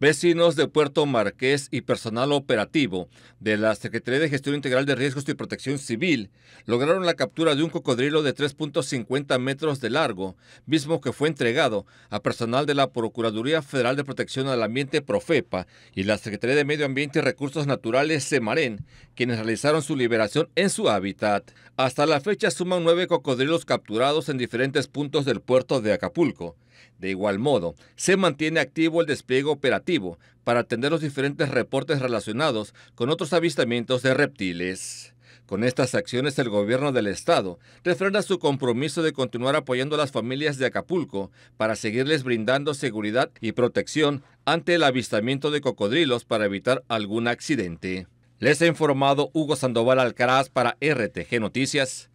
Vecinos de Puerto Marqués y personal operativo de la Secretaría de Gestión Integral de Riesgos y Protección Civil lograron la captura de un cocodrilo de 3.50 metros de largo, mismo que fue entregado a personal de la Procuraduría Federal de Protección al Ambiente Profepa y la Secretaría de Medio Ambiente y Recursos Naturales Semarén, quienes realizaron su liberación en su hábitat. Hasta la fecha suman nueve cocodrilos capturados en diferentes puntos del puerto de Acapulco. De igual modo, se mantiene activo el despliegue operativo para atender los diferentes reportes relacionados con otros avistamientos de reptiles. Con estas acciones, el gobierno del estado refrenda su compromiso de continuar apoyando a las familias de Acapulco para seguirles brindando seguridad y protección ante el avistamiento de cocodrilos para evitar algún accidente. Les ha informado Hugo Sandoval Alcaraz para RTG Noticias,